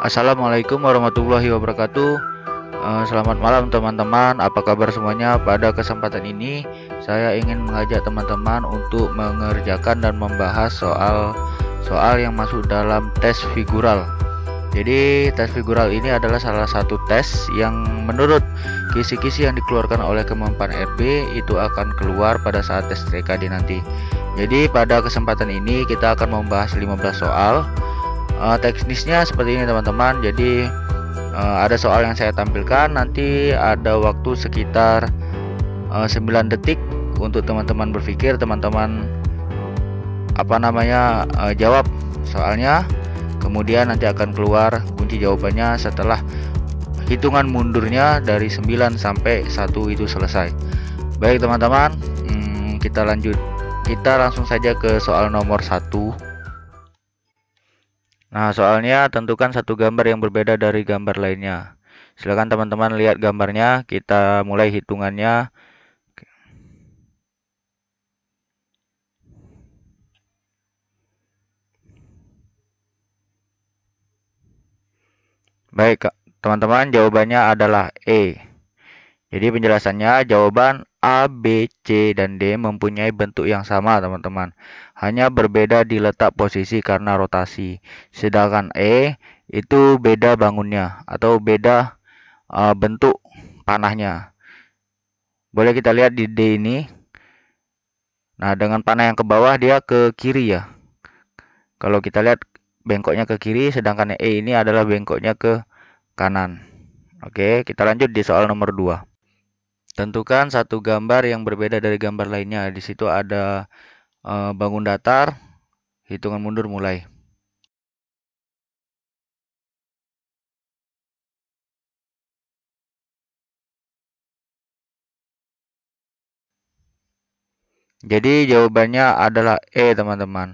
Assalamualaikum warahmatullahi wabarakatuh. Eh, selamat malam teman-teman. Apa kabar semuanya? Pada kesempatan ini saya ingin mengajak teman-teman untuk mengerjakan dan membahas soal soal yang masuk dalam tes figural. Jadi, tes figural ini adalah salah satu tes yang menurut kisi-kisi yang dikeluarkan oleh Kemampuan RB itu akan keluar pada saat tes TKD nanti. Jadi, pada kesempatan ini kita akan membahas 15 soal uh, teknisnya seperti ini teman-teman jadi uh, ada soal yang saya tampilkan nanti ada waktu sekitar uh, eh, 9 detik untuk teman-teman berpikir teman-teman apa namanya uh, jawab soalnya kemudian nanti akan keluar kunci jawabannya setelah hitungan mundurnya dari 9 sampai 1 itu selesai baik teman-teman hmm, kita lanjut kita langsung saja ke soal nomor satu Nah, soalnya tentukan satu gambar yang berbeda dari gambar lainnya. Silakan teman-teman lihat gambarnya, kita mulai hitungannya. Baik, teman-teman, jawabannya adalah E. Jadi penjelasannya jawaban A, B, C, dan D mempunyai bentuk yang sama teman-teman Hanya berbeda di letak posisi karena rotasi Sedangkan E itu beda bangunnya atau beda uh, bentuk panahnya Boleh kita lihat di D ini Nah dengan panah yang ke bawah dia ke kiri ya Kalau kita lihat bengkoknya ke kiri sedangkan E ini adalah bengkoknya ke kanan Oke kita lanjut di soal nomor 2 Tentukan satu gambar yang berbeda dari gambar lainnya. Di situ ada eh, bangun datar, hitungan mundur mulai. Jadi jawabannya adalah E teman-teman.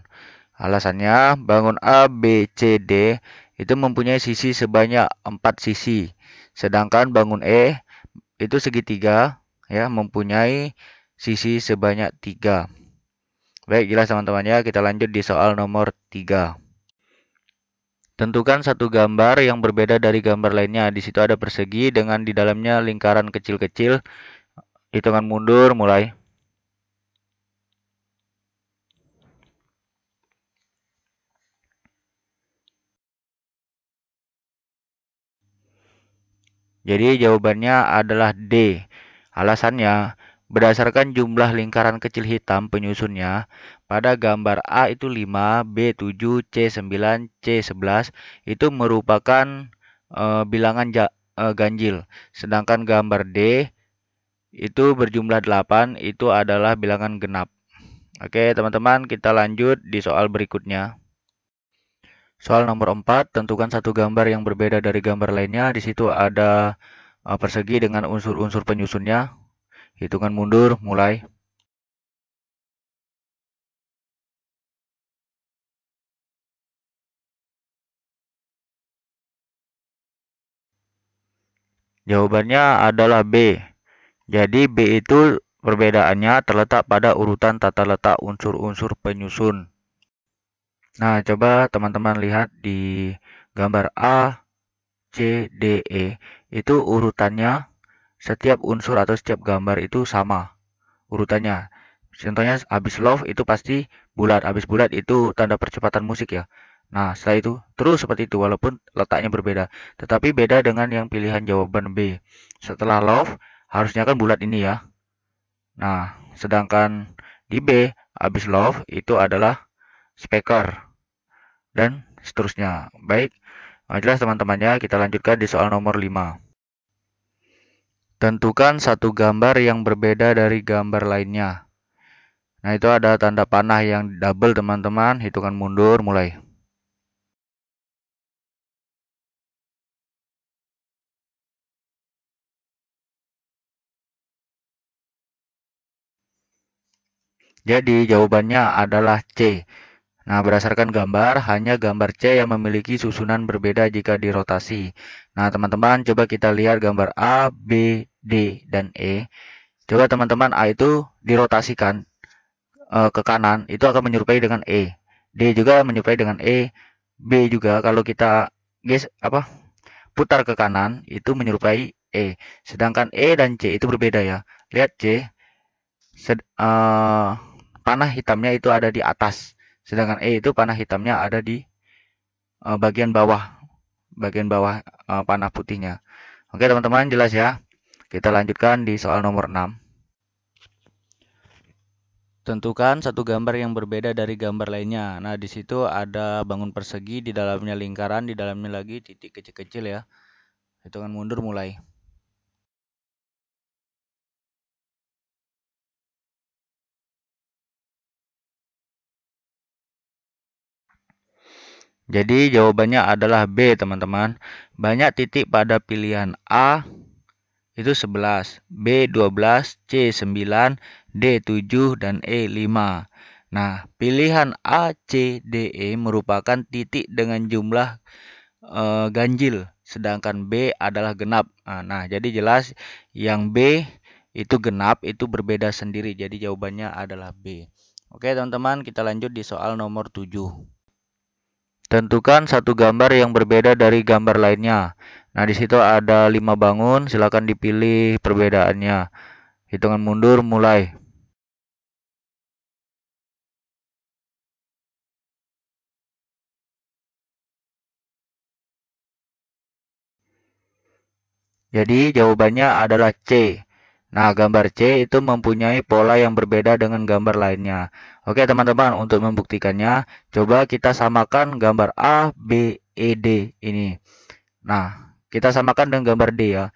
Alasannya bangun A, B, C, D itu mempunyai sisi sebanyak 4 sisi. Sedangkan bangun E itu segitiga ya mempunyai sisi sebanyak tiga. Baik, jelas teman-teman ya. Kita lanjut di soal nomor tiga. Tentukan satu gambar yang berbeda dari gambar lainnya. Di situ ada persegi dengan di dalamnya lingkaran kecil-kecil. Hitungan mundur mulai. Jadi jawabannya adalah D. Alasannya, berdasarkan jumlah lingkaran kecil hitam penyusunnya, pada gambar A itu 5, B 7, C 9, C 11 itu merupakan e, bilangan ja, e, ganjil. Sedangkan gambar D itu berjumlah 8 itu adalah bilangan genap. Oke, teman-teman, kita lanjut di soal berikutnya. Soal nomor 4, tentukan satu gambar yang berbeda dari gambar lainnya. Di situ ada eh, persegi dengan unsur-unsur penyusunnya. Hitungan mundur, mulai. Jawabannya adalah B. Jadi B itu perbedaannya terletak pada urutan tata letak unsur-unsur penyusun. Nah, coba teman-teman lihat di gambar A, C, D, E. Itu urutannya setiap unsur atau setiap gambar itu sama urutannya. Contohnya habis love itu pasti bulat, habis bulat itu tanda percepatan musik ya. Nah, setelah itu terus seperti itu walaupun letaknya berbeda, tetapi beda dengan yang pilihan jawaban B. Setelah love harusnya kan bulat ini ya. Nah, sedangkan di B habis love itu adalah speaker dan seterusnya. Baik, nah, jelas teman-temannya, kita lanjutkan di soal nomor 5. Tentukan satu gambar yang berbeda dari gambar lainnya. Nah, itu ada tanda panah yang double, teman-teman. Hitungan mundur mulai. Jadi jawabannya adalah C. Nah, berdasarkan gambar, hanya gambar C yang memiliki susunan berbeda jika dirotasi. Nah, teman-teman, coba kita lihat gambar A, B, D, dan E. Coba teman-teman, A itu dirotasikan e, ke kanan, itu akan menyerupai dengan E. D juga menyerupai dengan E. B juga, kalau kita guys, apa putar ke kanan, itu menyerupai E. Sedangkan E dan C itu berbeda ya. Lihat C, sed, e, panah hitamnya itu ada di atas Sedangkan E itu panah hitamnya ada di uh, bagian bawah, bagian bawah uh, panah putihnya. Oke teman-teman jelas ya. Kita lanjutkan di soal nomor 6. Tentukan satu gambar yang berbeda dari gambar lainnya. Nah, di situ ada bangun persegi, di dalamnya lingkaran, di dalamnya lagi titik kecil-kecil ya. Hitungan mundur mulai. Jadi jawabannya adalah B teman-teman. Banyak titik pada pilihan A itu 11, B 12, C 9, D 7 dan E 5. Nah, pilihan A, C, D, E merupakan titik dengan jumlah e, ganjil, sedangkan B adalah genap. Nah, nah, jadi jelas yang B itu genap itu berbeda sendiri. Jadi jawabannya adalah B. Oke, teman-teman, kita lanjut di soal nomor 7. Tentukan satu gambar yang berbeda dari gambar lainnya. Nah, di situ ada lima bangun, silakan dipilih perbedaannya. Hitungan mundur mulai. Jadi jawabannya adalah C. Nah, gambar C itu mempunyai pola yang berbeda dengan gambar lainnya. Oke, teman-teman, untuk membuktikannya, coba kita samakan gambar A, B, E, D ini. Nah, kita samakan dengan gambar D ya.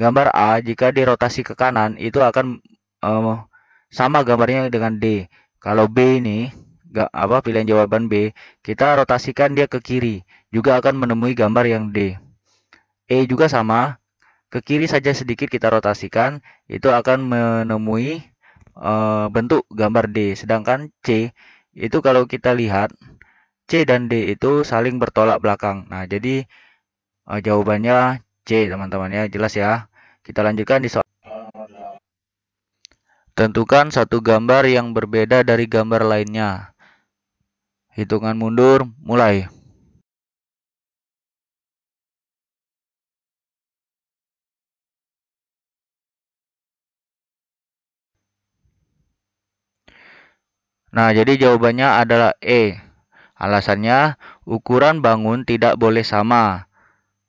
Gambar A jika dirotasi ke kanan itu akan um, sama gambarnya dengan D. Kalau B ini gak, apa pilihan jawaban B, kita rotasikan dia ke kiri, juga akan menemui gambar yang D. E juga sama, ke kiri saja sedikit kita rotasikan, itu akan menemui e, bentuk gambar D. Sedangkan C itu kalau kita lihat C dan D itu saling bertolak belakang. Nah, jadi e, jawabannya C, teman-teman ya, jelas ya. Kita lanjutkan di soal Tentukan satu gambar yang berbeda dari gambar lainnya. Hitungan mundur mulai. Nah, jadi jawabannya adalah E. Alasannya, ukuran bangun tidak boleh sama.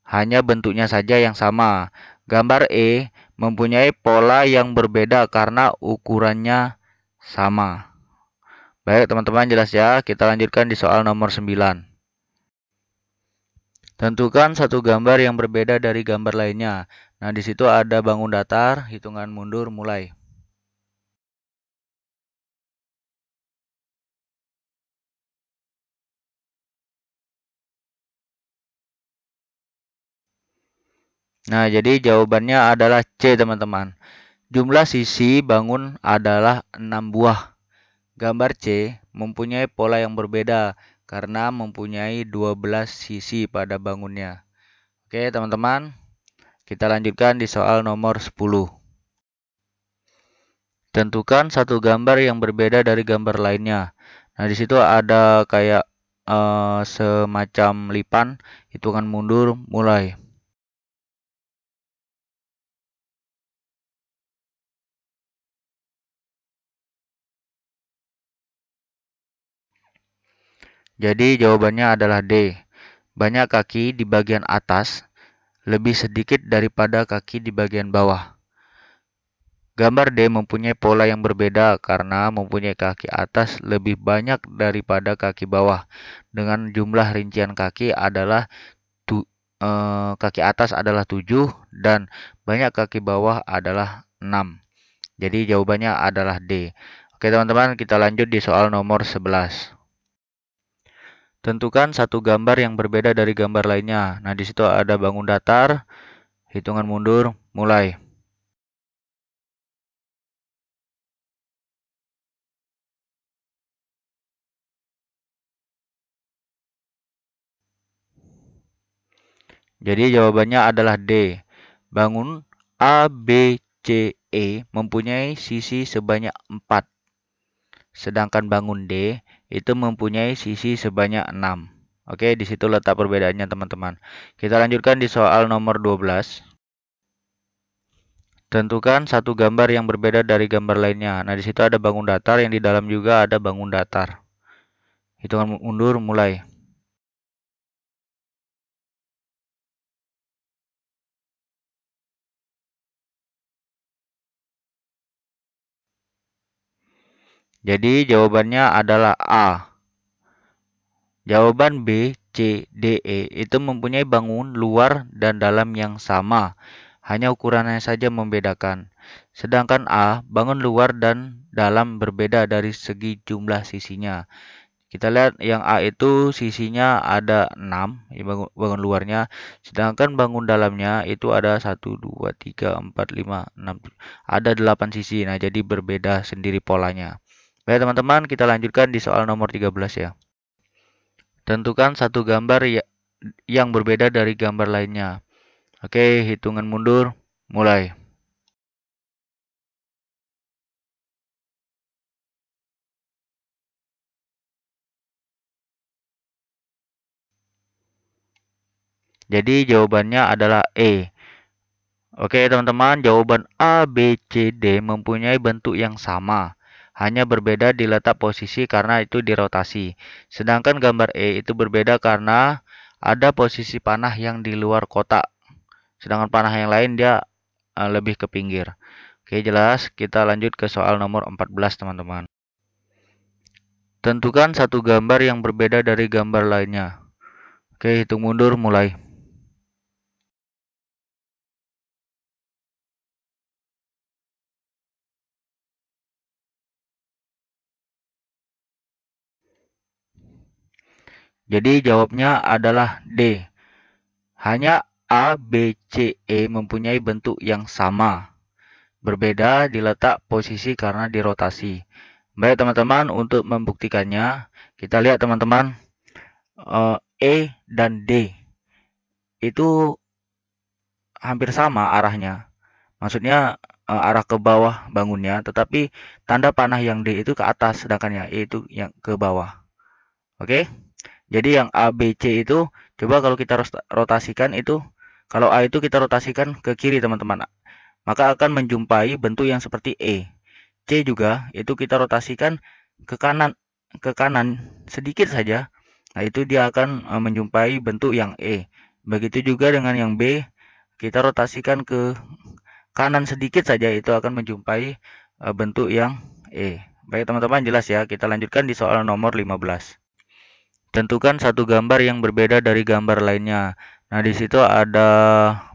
Hanya bentuknya saja yang sama. Gambar E mempunyai pola yang berbeda karena ukurannya sama. Baik, teman-teman jelas ya. Kita lanjutkan di soal nomor 9. Tentukan satu gambar yang berbeda dari gambar lainnya. Nah, di situ ada bangun datar, hitungan mundur mulai. Nah, jadi jawabannya adalah C, teman-teman. Jumlah sisi bangun adalah 6 buah. Gambar C mempunyai pola yang berbeda karena mempunyai 12 sisi pada bangunnya. Oke, teman-teman. Kita lanjutkan di soal nomor 10. Tentukan satu gambar yang berbeda dari gambar lainnya. Nah, di situ ada kayak uh, semacam lipan, hitungan mundur mulai. Jadi jawabannya adalah D. Banyak kaki di bagian atas lebih sedikit daripada kaki di bagian bawah. Gambar D mempunyai pola yang berbeda karena mempunyai kaki atas lebih banyak daripada kaki bawah. Dengan jumlah rincian kaki adalah tu, e, kaki atas adalah 7 dan banyak kaki bawah adalah 6. Jadi jawabannya adalah D. Oke teman-teman, kita lanjut di soal nomor 11. Tentukan satu gambar yang berbeda dari gambar lainnya. Nah, di situ ada bangun datar, hitungan mundur, mulai. Jadi jawabannya adalah D. Bangun A, B, C, E mempunyai sisi sebanyak 4. Sedangkan bangun D itu mempunyai sisi sebanyak 6. Oke, di situ letak perbedaannya teman-teman. Kita lanjutkan di soal nomor 12. Tentukan satu gambar yang berbeda dari gambar lainnya. Nah, di situ ada bangun datar yang di dalam juga ada bangun datar. Hitungan mundur mulai. Jadi jawabannya adalah A. Jawaban B, C, D, E itu mempunyai bangun luar dan dalam yang sama. Hanya ukurannya saja membedakan. Sedangkan A, bangun luar dan dalam berbeda dari segi jumlah sisinya. Kita lihat yang A itu sisinya ada 6 ya, bangun, bangun luarnya, sedangkan bangun dalamnya itu ada 1 2 3 4 5 6 ada 8 sisi. Nah, jadi berbeda sendiri polanya. Baik teman-teman, kita lanjutkan di soal nomor 13 ya. Tentukan satu gambar ya, yang berbeda dari gambar lainnya. Oke, hitungan mundur, mulai. Jadi jawabannya adalah E. Oke teman-teman, jawaban A, B, C, D mempunyai bentuk yang sama hanya berbeda di letak posisi karena itu dirotasi. Sedangkan gambar E itu berbeda karena ada posisi panah yang di luar kotak. Sedangkan panah yang lain dia eh, lebih ke pinggir. Oke, jelas. Kita lanjut ke soal nomor 14, teman-teman. Tentukan satu gambar yang berbeda dari gambar lainnya. Oke, hitung mundur mulai. Jadi jawabnya adalah D. Hanya A, B, C, E mempunyai bentuk yang sama. Berbeda di letak posisi karena dirotasi. Baik teman-teman, untuk membuktikannya, kita lihat teman-teman. Eh, e dan D itu hampir sama arahnya. Maksudnya eh, arah ke bawah bangunnya, tetapi tanda panah yang D itu ke atas, sedangkan yang E itu yang ke bawah. Oke? Okay? Jadi yang A, B, C itu coba kalau kita rotasikan itu kalau A itu kita rotasikan ke kiri teman-teman. Maka akan menjumpai bentuk yang seperti E. C juga itu kita rotasikan ke kanan ke kanan sedikit saja. Nah, itu dia akan e, menjumpai bentuk yang E. Begitu juga dengan yang B, kita rotasikan ke kanan sedikit saja itu akan menjumpai e, bentuk yang E. Baik teman-teman jelas ya, kita lanjutkan di soal nomor 15. Tentukan satu gambar yang berbeda dari gambar lainnya. Nah, di situ ada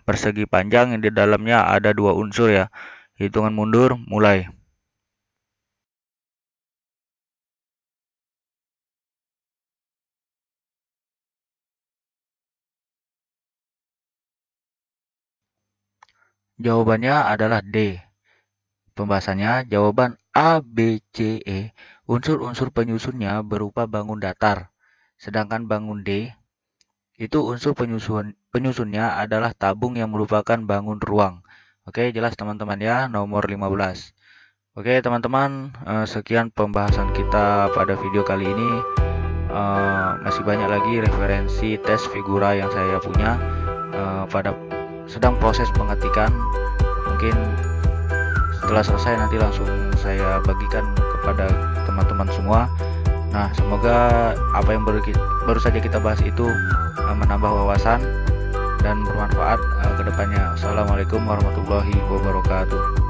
persegi panjang yang di dalamnya ada dua unsur ya. Hitungan mundur mulai. Jawabannya adalah D. Pembahasannya jawaban A, B, C, E. Unsur-unsur penyusunnya berupa bangun datar, Sedangkan bangun D itu unsur penyusun penyusunnya adalah tabung yang merupakan bangun ruang. Oke, jelas teman-teman ya, nomor 15. Oke, teman-teman, eh, sekian pembahasan kita pada video kali ini. Eh, masih banyak lagi referensi tes figura yang saya punya eh, pada sedang proses pengetikan. Mungkin setelah selesai nanti langsung saya bagikan kepada teman-teman semua. Nah, semoga apa yang baru, baru saja kita bahas itu eh, menambah wawasan dan bermanfaat uh, ke depannya. Assalamualaikum warahmatullahi wabarakatuh.